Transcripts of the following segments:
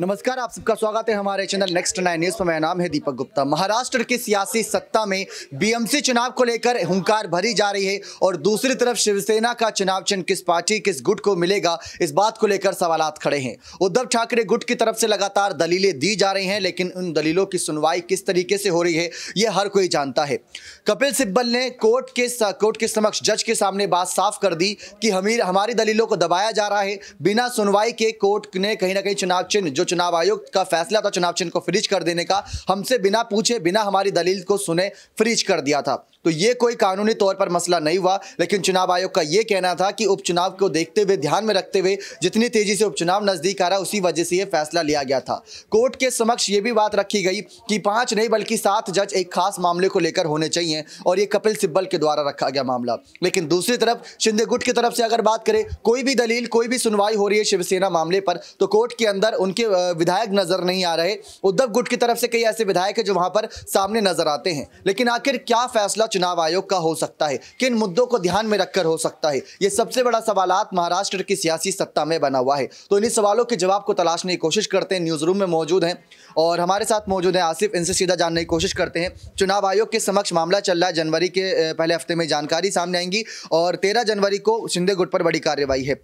नमस्कार आप सबका स्वागत है हमारे चैनल नेक्स्ट नाइन न्यूज पर मेरा नाम है दीपक गुप्ता महाराष्ट्र की सियासी सत्ता में बीएमसी चुनाव को लेकर हुंकार भरी जा रही है और दूसरी तरफ शिवसेना का चुनाव चिन्ह किस पार्टी किस गुट को मिलेगा इस बात को लेकर सवाल खड़े हैं उद्धव ठाकरे गुट की तरफ से लगातार दलीलें दी जा रही हैं लेकिन उन दलीलों की सुनवाई किस तरीके से हो रही है ये हर कोई जानता है कपिल सिब्बल ने कोर्ट के कोर्ट के समक्ष जज के सामने बात साफ कर दी कि हमीर हमारी दलीलों को दबाया जा रहा है बिना सुनवाई के कोर्ट ने कहीं ना कहीं चुनाव चिन्ह जो चुनाव आयोग का फैसला था चुनाव चिन्ह को फ्रीज कर देने का हमसे बिना पूछे बिना हमारी दलील को सुने फ्रीज कर दिया था तो ये कोई कानूनी तौर पर मसला नहीं हुआ लेकिन चुनाव आयोग का ये कहना था कि उपचुनाव को देखते हुए ध्यान में रखते हुए जितनी तेजी से उपचुनाव नजदीक आ रहा उसी वजह से यह फैसला लिया गया था कोर्ट के समक्ष ये भी बात रखी गई कि पांच नहीं बल्कि सात जज एक खास मामले को लेकर होने चाहिए और ये कपिल सिब्बल के द्वारा रखा गया मामला लेकिन दूसरी तरफ शिंदे गुट की तरफ से अगर बात करें कोई भी दलील कोई भी सुनवाई हो रही है शिवसेना मामले पर तो कोर्ट के अंदर उनके विधायक नजर नहीं आ रहे उद्धव गुट की तरफ से कई ऐसे विधायक है जो वहां पर सामने नजर आते हैं लेकिन आखिर क्या फैसला चुनाव आयोग का हो सकता है किन मुद्दों को ध्यान में रखकर हो सकता है ये सबसे बड़ा सवाल महाराष्ट्र की सियासी सत्ता में बना हुआ है तो इन्हीं सवालों के जवाब को तलाशने की कोशिश करते हैं न्यूज रूम में मौजूद हैं और हमारे साथ मौजूद हैं आसिफ इनसे सीधा जानने की कोशिश करते हैं चुनाव आयोग के समक्ष मामला चल रहा है जनवरी के पहले हफ्ते में जानकारी सामने आएंगी और तेरह जनवरी को शिंदे गुट पर बड़ी कार्यवाही है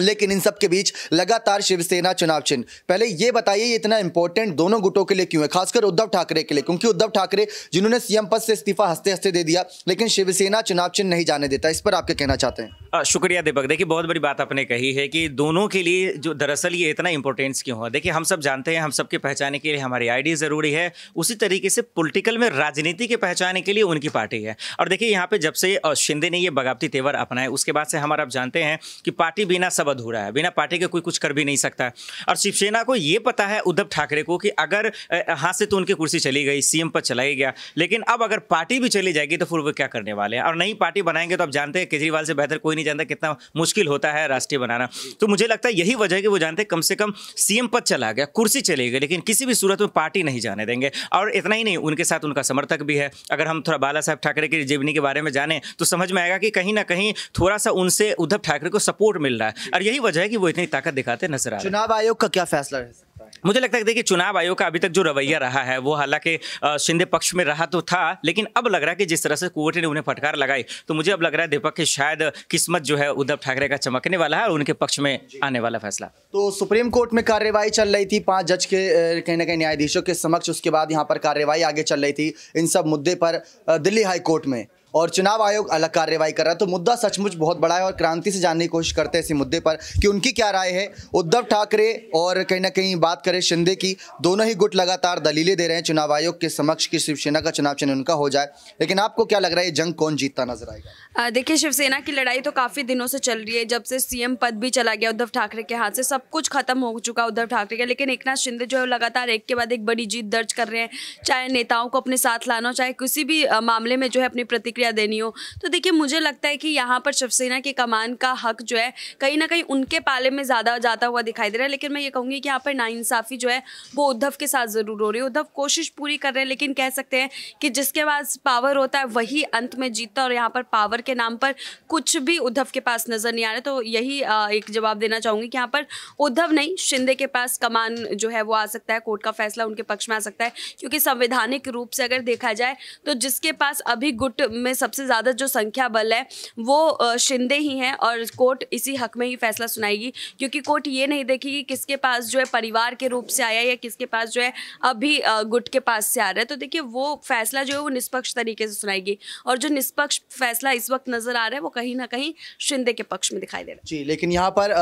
लेकिन इन सब के बीच लगातार शिवसेना चुनाव चिन्ह पहले ये बताइए ये इतना इंपॉर्टेंट दोनों गुटों के लिए क्यों है खासकर उद्धव ठाकरे के लिए क्योंकि उद्धव ठाकरे जिन्होंने सीएम पद से इस्तीफा हंसते हंसते दे दिया लेकिन शिवसेना चुनाव चिन्ह नहीं जाने देता इस पर आप क्या कहना चाहते हैं शुक्रिया दीपक देखिए बहुत बड़ी बात आपने कही है कि दोनों के लिए जो दरअसल ये इतना इंपॉर्टेंस क्यों है देखिए हम सब जानते हैं हम सबके पहचाने के लिए हमारी आईडी ज़रूरी है उसी तरीके से पॉलिटिकल में राजनीति के पहचाने के लिए उनकी पार्टी है और देखिए यहाँ पे जब से शिंदे ने ये बगावती तेवर अपनाए उसके बाद से हमारा आप जानते हैं कि पार्टी बिना सब अधूरा है बिना पार्टी के कोई कुछ कर भी नहीं सकता और शिवसेना को ये पता है उद्धव ठाकरे को कि अगर हाथ से तो उनकी कुर्सी चली गई सीएम पर चलाई गया लेकिन अब अगर पार्टी भी चली जाएगी तो फिर वो क्या करने वाले हैं और नई पार्टी बनाएंगे तो आप जानते हैं केजरीवाल से बेहतर कोई नहीं जानता कितना मुश्किल होता है राष्ट्रीय बनाना तो मुझे लगता है यही वजह है कि वो जानते कम से कम सीएम पद चला गया कुर्सी चले गए लेकिन किसी भी सूरत में पार्टी नहीं जाने देंगे और इतना ही नहीं उनके साथ उनका समर्थक भी है अगर हम थोड़ा बाला साहब ठाकरे की जीवनी के बारे में जाने तो समझ में आएगा कि कहीं ना कहीं थोड़ा सा उनसे उद्धव ठाकरे को सपोर्ट मिल रहा है और यही वजह है कि वो इतनी ताकत दिखाते नजर आ चुनाव आयोग का क्या फैसला है मुझे लगता है देखिए चुनाव आयोग का अभी तक जो रवैया रहा है वो हालांकि शिंदे पक्ष में रहा तो था लेकिन अब लग रहा है कि जिस तरह से कुवटे ने उन्हें फटकार लगाई तो मुझे अब लग रहा है दीपक की शायद किस्मत जो है उद्धव ठाकरे का चमकने वाला है और उनके पक्ष में आने वाला फैसला तो सुप्रीम कोर्ट में कार्यवाही चल रही थी पांच जज के कहीं ना कहीं न्यायाधीशों के समक्ष उसके बाद यहाँ पर कार्यवाही आगे चल रही थी इन सब मुद्दे पर दिल्ली हाईकोर्ट में और चुनाव आयोग अलग कार्यवाही कर रहा है तो मुद्दा सचमुच बहुत बड़ा है और क्रांति से जानने की कोशिश करते हैं इसी मुद्दे पर कि उनकी क्या राय है उद्धव ठाकरे और कहीं ना कहीं बात करें शिंदे की दोनों ही गुट लगातार दलीलें दे रहे हैं चुनाव आयोग के समक्ष की शिवसेना का चुनाव चिन्ह उनका हो जाए लेकिन आपको क्या लग रहा है ये जंग कौन जीतता नजर आएगा देखिए शिवसेना की लड़ाई तो काफ़ी दिनों से चल रही है जब से सीएम पद भी चला गया उद्धव ठाकरे के हाथ से सब कुछ खत्म हो चुका उद्धव ठाकरे का लेकिन एक नाथ शिंदे जो है लगातार एक के बाद एक बड़ी जीत दर्ज कर रहे हैं चाहे नेताओं को अपने साथ लाना चाहे किसी भी मामले में जो है अपनी प्रतिक्रिया प्रतिक्रिया देनी हो तो देखिए मुझे लगता है कि यहाँ पर शिवसेना के कमान का हक जो है कहीं ना कहीं उनके पाले में ज़्यादा जाता हुआ दिखाई दे रहा है लेकिन मैं ये कहूँगी कि यहाँ पर नाइंसाफ़ी जो है वो उद्धव के साथ ज़रूर हो रही है उद्धव कोशिश पूरी कर रहे हैं लेकिन कह सकते हैं कि जिसके पास पावर होता है वही अंत में जीतता और यहाँ पर पावर के नाम पर कुछ भी उद्धव के पास नज़र नहीं आ रहा तो यही एक जवाब देना चाहूँगी कि यहाँ पर उद्धव नहीं शिंदे के पास कमान जो है वो आ सकता है कोर्ट का फैसला उनके पक्ष में आ सकता है क्योंकि संवैधानिक रूप से अगर देखा जाए तो जिसके पास अभी गुट में सबसे ज़्यादा जो संख्या बल है वो शिंदे ही हैं और कोर्ट इसी हक में ही फैसला सुनाएगी क्योंकि कोर्ट ये नहीं देखेगी किसके पास जो है परिवार के रूप से आया या किसके पास जो है अभी गुट के पास से आ रहा है तो देखिए वो फैसला जो है वो निष्पक्ष तरीके से सुनाएगी और जो निष्पक्ष फैसला इस वक्त नजर आ रहा है वो कहीं ना कहीं शिंदे के पक्ष में दिखाई दे रहा है जी लेकिन यहाँ पर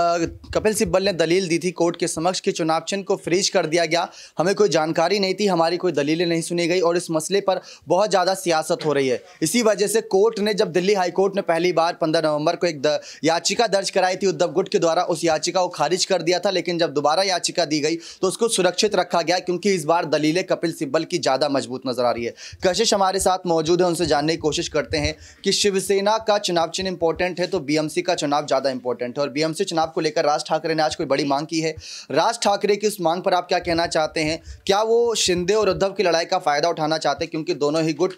कपिल सिब्बल ने दलील दी थी कोर्ट के समक्ष कि चुनाव चिन्ह को फ्रीज कर दिया गया हमें कोई जानकारी नहीं थी हमारी कोई दलीलें नहीं सुनी गई और इस मसले पर बहुत ज़्यादा सियासत हो रही है इसी वजह वजह से कोर्ट ने जब दिल्ली हाई कोर्ट ने पहली बार 15 नवंबर को एक द, याचिका दर्ज कराई थी उद्धव गुट के द्वारा उस याचिका को खारिज कर दिया था लेकिन जब दोबारा याचिका दी गई तो उसको सुरक्षित रखा गया क्योंकि इस बार दलीलें कपिल सिब्बल की ज़्यादा मजबूत नजर आ रही है कशिश हमारे साथ मौजूद है उनसे जानने की कोशिश करते हैं कि शिवसेना का चुनाव चिन्ह इंपॉर्टेंट है तो बीएमसी का चुनाव ज़्यादा इंपॉर्टेंट है और बीएमसी चुनाव को लेकर राज ठाकरे ने आज कोई बड़ी मांग की है राज ठाकरे की उस मांग पर आप क्या कहना चाहते हैं क्या वो शिंदे और उद्धव की लड़ाई का फायदा उठाना चाहते हैं क्योंकि दोनों ही गुट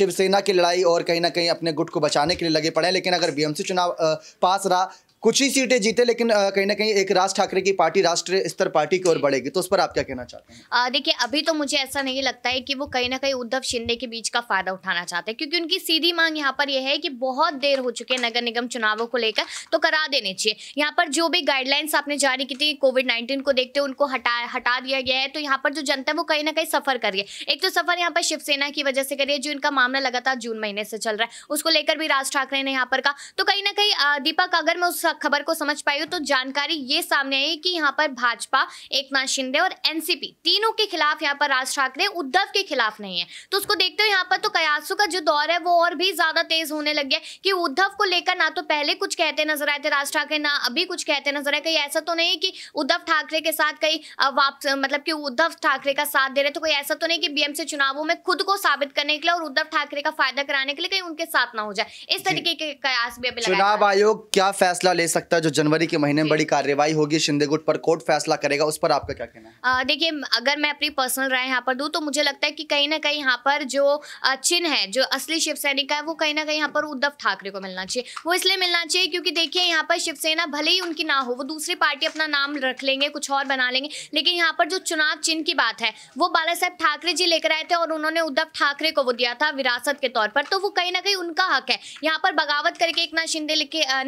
शिवसेना के लड़ाई और कहीं ना कहीं अपने गुट को बचाने के लिए लगे पड़े हैं लेकिन अगर बीएमसी चुनाव पास रहा कुछ ही सीटें जीते लेकिन कहीं ना कहीं एक राज ठाकरे की पार्टी राष्ट्रीय स्तर पार्टी की ओर बढ़ेगी तो उस पर आप क्या कहना चाहते हैं देखिए अभी तो मुझे ऐसा नहीं लगता है कि वो कहीं ना कहीं उद्धव शिंदे के बीच का फायदा उठाना चाहते हैं क्योंकि उनकी सीधी मांग यहाँ पर यह है कि बहुत देर हो चुके नगर निगम चुनावों को लेकर तो करा देने चाहिए यहाँ पर जो भी गाइडलाइंस आपने जारी की थी कोविड नाइन्टीन को देखते हुए उनको हटा हटा दिया गया है तो यहाँ पर जो जनता है वो कहीं ना कहीं सफर कर रही है एक तो सफर यहाँ पर शिवसेना की वजह से कर रही है जो इनका मामला लगातार जून महीने से चल रहा है उसको लेकर भी राज ठाकरे ने यहाँ पर कहा तो कहीं ना कहीं दीपक अगर मैं उस खबर को समझ पाई हो तो जानकारी ये सामने आई कि यहाँ पर भाजपा एक शिंदे और एनसीपी तीनों के खिलाफ यहाँ पर राज ठाकरे उद्धव के खिलाफ नहीं है तो उसको देखते हो यहाँ पर तो कयासू का जो दौर है वो और भी ज्यादा तेज होने लग गया कि उद्धव को लेकर ना तो पहले कुछ कहते नजर आए थे राज ठाकरे ना अभी कुछ कहते नजर आए कहीं ऐसा तो नहीं कि उद्धव ठाकरे के साथ कहीं वापस मतलब कि उद्धव ठाकरे का साथ दे रहे तो कोई ऐसा तो नहीं कि बीएमसी चुनावों में खुद को साबित करने के लिए और उद्धव ठाकरे का फायदा कराने के लिए कहीं उनके साथ ना हो जाए इस तरीके के कयास भी अभी चुनाव आयोग क्या फैसला फैसला ले सकता है जो जनवरी के महीने में बड़ी कार्यवाही होगी शिंदे गुट पर कोर्ट फैसला करेगा उस पर आपका क्या कहना है देखिए अगर मैं अपनी पर्सनल राय यहाँ पर दूँ तो मुझे लगता है कि कहीं ना कहीं यहाँ पर जो चिन्ह है जो असली शिवसेना है वो कहीं ना कहीं यहाँ पर उद्धव ठाकरे को मिलना चाहिए वो इसलिए मिलना चाहिए क्योंकि देखिए यहाँ पर शिवसेना भले ही उनकी ना हो वो दूसरी पार्टी अपना नाम रख लेंगे कुछ और बना लेंगे लेकिन यहाँ पर जो चुनाव चिन्ह की बात है वो बाला साहब ठाकरे जी लेकर आए थे और उन्होंने उद्धव ठाकरे को वो दिया था विरासत के तौर पर तो वो कहीं ना कहीं उनका हक है यहाँ पर बगावत करके एक नाथ शिंदे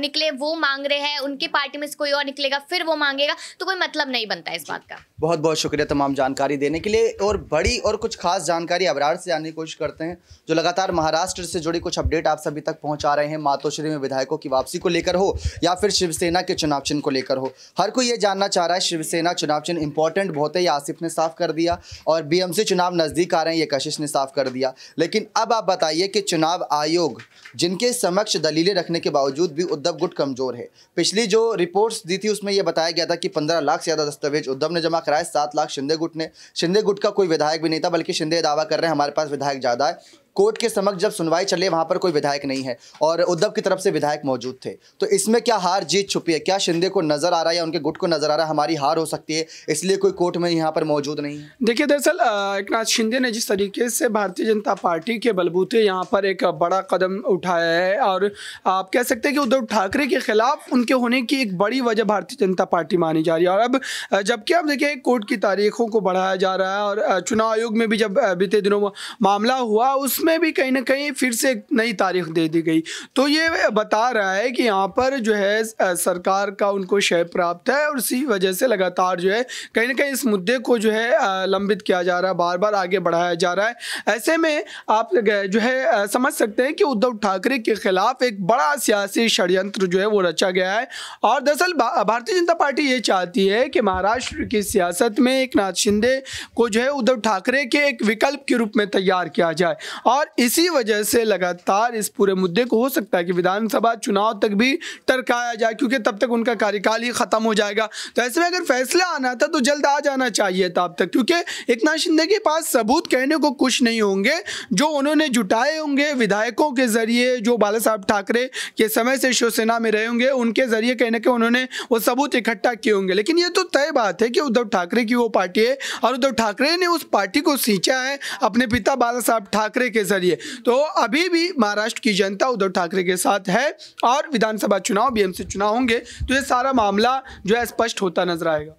निकले वो मांग मांग रहे हैं उनके पार्टी में से कोई और निकलेगा फिर वो मांगेगा तो कोई मतलब नहीं बनता इस बात का बहुत बहुत शुक्रिया तमाम जानकारी देने के लिए और बड़ी और कुछ खास जानकारी अबरार से जानने की कोशिश करते हैं जो लगातार महाराष्ट्र से जुड़ी कुछ अपडेट आप सभी तक पहुंचा रहे हैं मातोश्री में विधायकों की वापसी को लेकर हो या फिर शिवसेना के चुनाव चिन्ह को लेकर हो हर कोई ये जानना चाह रहा है शिवसेना चुनाव चिन्ह इंपॉर्टेंट बहुत है आसिफ ने साफ कर दिया और बीएमसी चुनाव नज़दीक आ रहे हैं ये कशिश ने साफ कर दिया लेकिन अब आप बताइए कि चुनाव आयोग जिनके समक्ष दलीलें रखने के बावजूद भी उद्धव गुट कमजोर है है पिछली जो रिपोर्ट्स दी थी उसमें यह बताया गया था कि पंद्रह लाख से ज़्यादा दस्तावेज उद्धव ने जमा कराए सात लाख शिंदे गुट ने शिंदे गुट का कोई विधायक भी नहीं था बल्कि शिंदे दावा कर रहे हैं हमारे पास विधायक ज़्यादा है कोर्ट के समक्ष जब सुनवाई चले वहाँ पर कोई विधायक नहीं है और उद्धव की तरफ से विधायक मौजूद थे तो इसमें क्या हार जीत छुपी है क्या शिंदे को नजर आ रहा है या उनके गुट को नजर आ रहा है हमारी हार हो सकती है इसलिए कोई कोर्ट में यहाँ पर मौजूद नहीं है देखिए दरअसल एक नाथ शिंदे ने जिस तरीके से भारतीय जनता पार्टी के बलबूते यहाँ पर एक बड़ा कदम उठाया है और आप कह सकते हैं कि उद्धव ठाकरे के खिलाफ उनके होने की एक बड़ी वजह भारतीय जनता पार्टी मानी जा रही है और अब जबकि आप देखिए कोर्ट की तारीखों को बढ़ाया जा रहा है और चुनाव आयोग में भी जब बीते दिनों मामला हुआ उस उसमें भी कहीं ना कहीं फिर से नई तारीख दे दी गई तो ये बता रहा है कि यहाँ पर जो है सरकार का उनको शय प्राप्त है और इसी वजह से लगातार जो है कहीं ना कहीं इस मुद्दे को जो है लंबित किया जा रहा है बार बार आगे बढ़ाया जा रहा है ऐसे में आप जो है समझ सकते हैं कि उद्धव ठाकरे के खिलाफ एक बड़ा सियासी षडयंत्र जो है वो रचा गया है और दरअसल भारतीय जनता पार्टी ये चाहती है कि महाराष्ट्र की सियासत में एक नाथ शिंदे को जो है उद्धव ठाकरे के एक विकल्प के रूप में तैयार किया जाए और और इसी वजह से लगातार इस पूरे मुद्दे को हो सकता है कि विधानसभा चुनाव तक भी टरकाया जाए क्योंकि तब तक उनका कार्यकाल ही ख़त्म हो जाएगा तो ऐसे में अगर फैसला आना था तो जल्द आ जाना चाहिए था अब तक क्योंकि एक नाथ शिंदे के पास सबूत कहने को कुछ नहीं होंगे जो उन्होंने जुटाए होंगे विधायकों के ज़रिए जो बाला साहब ठाकरे के समय से शिवसेना में रहे होंगे उनके ज़रिए कहने के उन्होंने वो सबूत इकट्ठा किए होंगे लेकिन ये तो तय बात है कि उद्धव ठाकरे की वो पार्टी है और उद्धव ठाकरे ने उस पार्टी को सींचा है अपने पिता बाला साहब ठाकरे के जरिए तो अभी भी महाराष्ट्र की जनता उद्धव ठाकरे के साथ है और विधानसभा चुनाव बीएमसी चुनाव होंगे तो ये सारा मामला जो है स्पष्ट होता नजर आएगा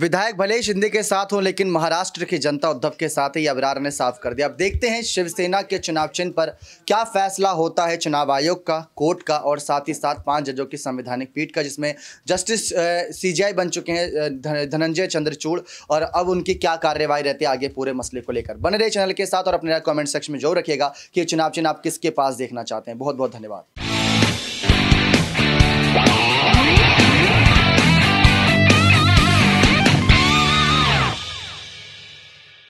विधायक भले ही शिंदे के साथ हो लेकिन महाराष्ट्र की जनता उद्धव के साथ ही अबरार ने साफ कर दिया अब देखते हैं शिवसेना के चुनाव चिन्ह पर क्या फैसला होता है चुनाव आयोग का कोर्ट का और साथ ही साथ पांच जजों की संवैधानिक पीठ का जिसमें जस्टिस सीजीआई बन चुके हैं धनंजय चंद्रचूड़ और अब उनकी क्या कार्यवाही रहती है आगे पूरे मसले को लेकर बने रहे चैनल के साथ और अपने कॉमेंट सेक्शन में जो रखिएगा कि चुनाव चिन्ह आप किसके पास देखना चाहते हैं बहुत बहुत धन्यवाद